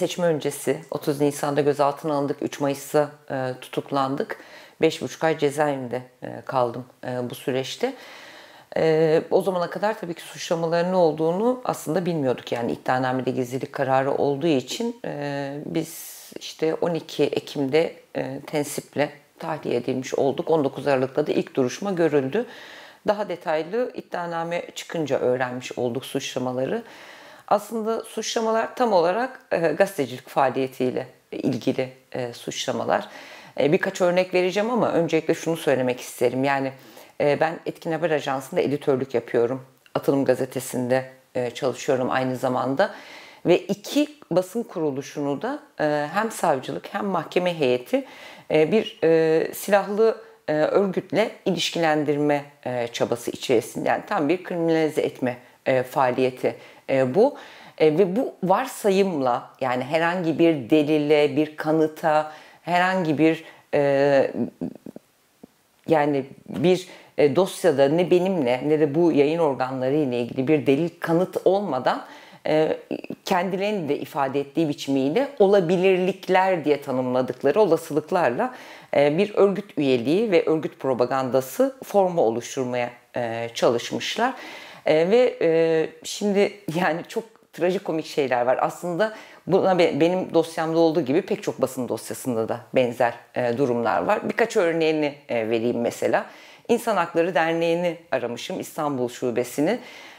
seçme öncesi 30 Nisan'da gözaltına alındık. 3 Mayıs'ta e, tutuklandık. 5,5 ay cezaevinde e, kaldım e, bu süreçte. E, o zamana kadar tabii ki suçlamaların ne olduğunu aslında bilmiyorduk. Yani iddianamede gizlilik kararı olduğu için e, biz işte 12 Ekim'de e, tensiple tahliye edilmiş olduk. 19 Aralık'ta da ilk duruşma görüldü. Daha detaylı iddianame çıkınca öğrenmiş olduk suçlamaları aslında suçlamalar tam olarak e, gazetecilik faaliyetiyle ilgili e, suçlamalar. E, birkaç örnek vereceğim ama öncelikle şunu söylemek isterim. Yani e, ben Etkin Haber Ajansı'nda editörlük yapıyorum. Atılım Gazetesi'nde çalışıyorum aynı zamanda. Ve iki basın kuruluşunu da hem savcılık hem mahkeme heyeti bir silahlı örgütle ilişkilendirme çabası içerisinde. Yani tam bir kriminalize etme çabası e, faaliyeti e, bu. E, ve bu varsayımla yani herhangi bir delile, bir kanıta, herhangi bir e, yani bir e, dosyada ne benimle ne de bu yayın organları ile ilgili bir delil kanıt olmadan e, kendilerini de ifade ettiği biçimiyle olabilirlikler diye tanımladıkları olasılıklarla e, bir örgüt üyeliği ve örgüt propagandası formu oluşturmaya e, çalışmışlar. E, ve e, şimdi yani çok trajikomik şeyler var. Aslında buna benim dosyamda olduğu gibi pek çok basın dosyasında da benzer e, durumlar var. Birkaç örneğini e, vereyim mesela. İnsan Hakları Derneği'ni aramışım İstanbul Şubesi'ni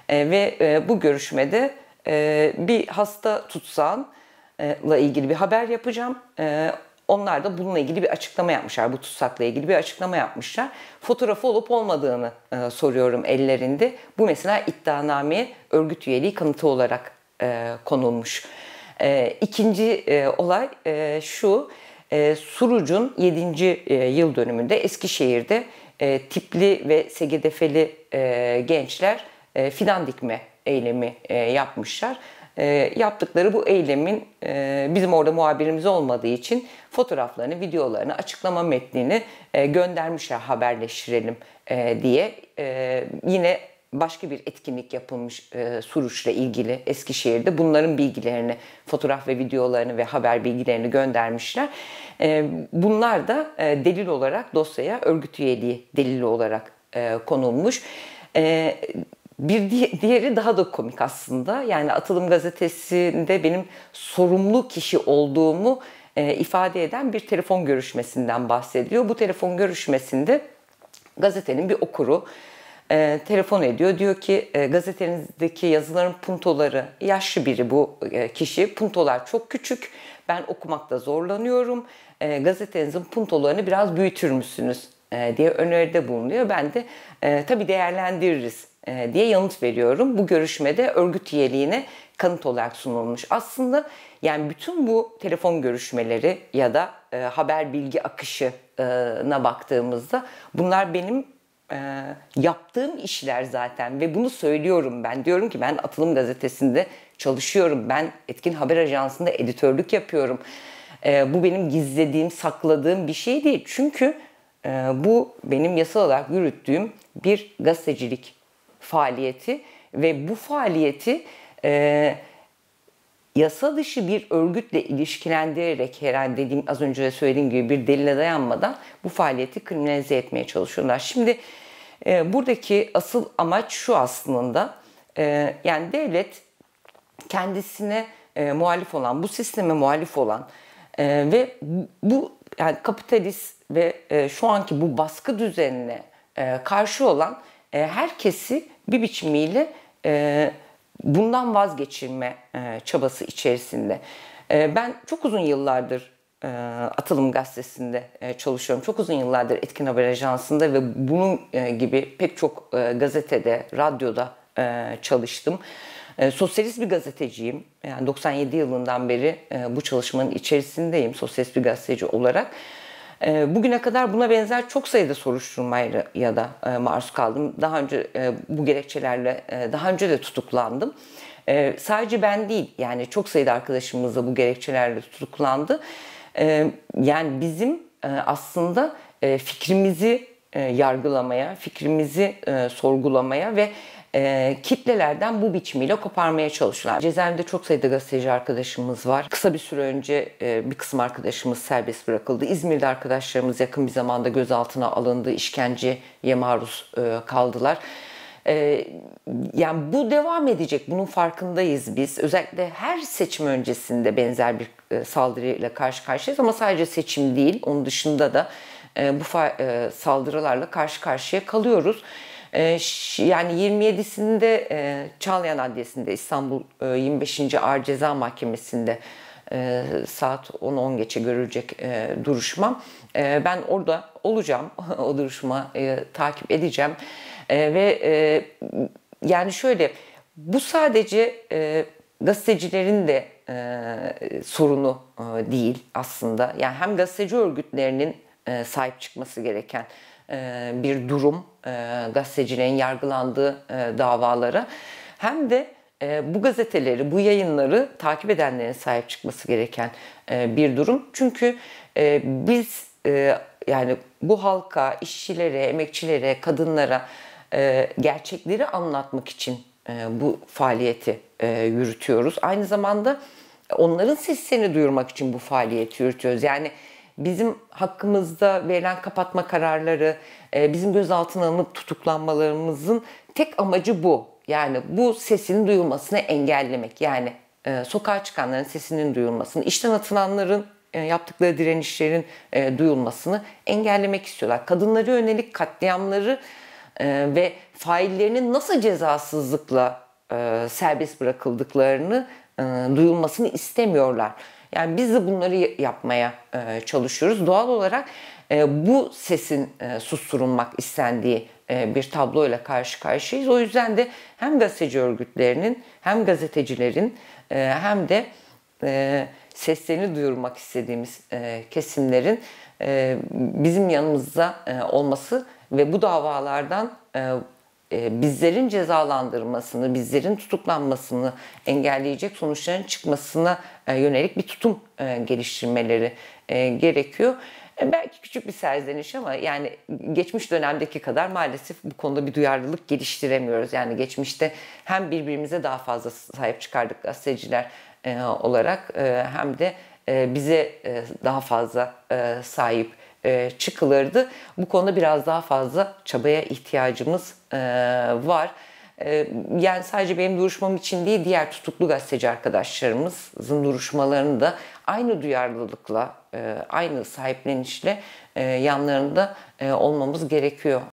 e, ve e, bu görüşmede e, bir hasta tutsanla ilgili bir haber yapacağım. E, onlar da bununla ilgili bir açıklama yapmışlar. Bu tutsakla ilgili bir açıklama yapmışlar. Fotoğrafı olup olmadığını e, soruyorum ellerinde. Bu mesela iddianameye örgüt üyeliği kanıtı olarak e, konulmuş. E, ikinci e, olay e, şu. E, Suruc'un 7. E, yıl dönümünde Eskişehir'de e, tipli ve segedefeli e, gençler e, fidan dikme eylemi e, yapmışlar e, yaptıkları bu eylemin e, bizim orada muhabirimiz olmadığı için fotoğraflarını, videolarını, açıklama metnini e, göndermişler haberleştirelim e, diye. E, yine başka bir etkinlik yapılmış e, Suruç'la ilgili Eskişehir'de. Bunların bilgilerini, fotoğraf ve videolarını ve haber bilgilerini göndermişler. E, bunlar da e, delil olarak dosyaya örgüt üyeliği delili olarak e, konulmuş. E, bir diğeri daha da komik aslında. Yani Atılım Gazetesi'nde benim sorumlu kişi olduğumu e, ifade eden bir telefon görüşmesinden bahsediyor. Bu telefon görüşmesinde gazetenin bir okuru e, telefon ediyor. Diyor ki e, gazetenizdeki yazıların puntoları yaşlı biri bu e, kişi. Puntolar çok küçük. Ben okumakta zorlanıyorum. E, gazetenizin puntolarını biraz büyütür müsünüz? diye öneride bulunuyor. Ben de e, tabii değerlendiririz e, diye yanıt veriyorum. Bu görüşmede örgüt üyeliğine kanıt olarak sunulmuş. Aslında yani bütün bu telefon görüşmeleri ya da e, haber bilgi akışına baktığımızda bunlar benim e, yaptığım işler zaten ve bunu söylüyorum ben. Diyorum ki ben Atılım Gazetesi'nde çalışıyorum. Ben Etkin Haber Ajansı'nda editörlük yapıyorum. E, bu benim gizlediğim, sakladığım bir şey değil. Çünkü e, bu benim yasal olarak yürüttüğüm bir gazetecilik faaliyeti ve bu faaliyeti e, yasa dışı bir örgütle ilişkilendirerek herhalde dediğim az önce de söylediğim gibi bir delile dayanmadan bu faaliyeti kriminalize etmeye çalışıyorlar. Şimdi e, buradaki asıl amaç şu aslında e, yani devlet kendisine e, muhalif olan bu sisteme muhalif olan e, ve bu yani kapitalist ve e, şu anki bu baskı düzenine e, karşı olan e, herkesi bir biçimiyle e, bundan vazgeçilme e, çabası içerisinde. E, ben çok uzun yıllardır e, Atılım Gazetesi'nde e, çalışıyorum. Çok uzun yıllardır Etkin Haber Ajansı'nda ve bunun e, gibi pek çok e, gazetede, radyoda e, çalıştım. E, sosyalist bir gazeteciyim. Yani 97 yılından beri e, bu çalışmanın içerisindeyim sosyalist bir gazeteci olarak. Ee, bugüne kadar buna benzer çok sayıda soruşturmaya da e, maruz kaldım. Daha önce e, bu gerekçelerle e, daha önce de tutuklandım. Sadece ben değil yani çok sayıda arkadaşımız da bu gerekçelerle tutuklandı. Yani bizim aslında fikrimizi yargılamaya, fikrimizi sorgulamaya ve e, kitlelerden bu biçimiyle koparmaya çalışıyorlar. Cezaevinde çok sayıda gazeteci arkadaşımız var. Kısa bir süre önce e, bir kısım arkadaşımız serbest bırakıldı. İzmir'de arkadaşlarımız yakın bir zamanda gözaltına alındı, işkenceye maruz e, kaldılar. Ee, yani bu devam edecek. Bunun farkındayız biz. Özellikle her seçim öncesinde benzer bir e, saldırıyla karşı karşıyayız ama sadece seçim değil. Onun dışında da e, bu e, saldırılarla karşı karşıya kalıyoruz. Ee, yani 27'sinde e, Çağlayan Adliyesi'nde İstanbul 25. E, Ağır Ceza Mahkemesi'nde e, saat 10-10 geçe görülecek duruşmam. Ben orada olacağım. o duruşma takip edeceğim. Ve yani şöyle bu sadece gazetecilerin de sorunu değil aslında. Yani hem gazeteci örgütlerinin sahip çıkması gereken e, bir durum e, gazetecilerin yargılandığı e, davaları hem de bu gazeteleri, bu yayınları takip edenlerin sahip çıkması gereken bir durum. Çünkü biz yani bu halka, işçilere, emekçilere, kadınlara gerçekleri anlatmak için bu faaliyeti yürütüyoruz. Aynı zamanda onların seslerini duyurmak için bu faaliyeti yürütüyoruz. Yani bizim hakkımızda verilen kapatma kararları, e, bizim gözaltına alınıp tutuklanmalarımızın tek amacı bu. Yani bu sesinin duyulmasını engellemek. Yani e, sokağa çıkanların sesinin duyulmasını, işten atılanların e, yaptıkları direnişlerin duyulmasını engellemek istiyorlar. Kadınlara yönelik katliamları ve faillerinin nasıl cezasızlıkla serbest bırakıldıklarını duyulmasını istemiyorlar. Yani biz de bunları yapmaya e, çalışıyoruz. Doğal olarak e, bu sesin e, susturulmak istendiği bir tabloyla karşı karşıyayız. O yüzden de hem gazeteci örgütlerinin hem gazetecilerin hem de seslerini duyurmak istediğimiz kesimlerin bizim yanımızda olması ve bu davalardan e, bizlerin cezalandırmasını, bizlerin tutuklanmasını engelleyecek sonuçların çıkmasına e, yönelik bir tutum e, geliştirmeleri gerekiyor. Belki küçük bir serzeniş ama yani geçmiş dönemdeki kadar maalesef bu konuda bir duyarlılık geliştiremiyoruz. Yani geçmişte hem birbirimize daha fazla sahip çıkardık gazeteciler olarak hem de bize daha fazla sahip e, çıkılırdı. Bu konuda biraz daha fazla çabaya ihtiyacımız e, var. E, yani sadece benim duruşmam için değil diğer tutuklu gazeteci arkadaşlarımızın duruşmalarını da aynı duyarlılıkla, e, aynı sahiplenişle yanlarında olmamız gerekiyor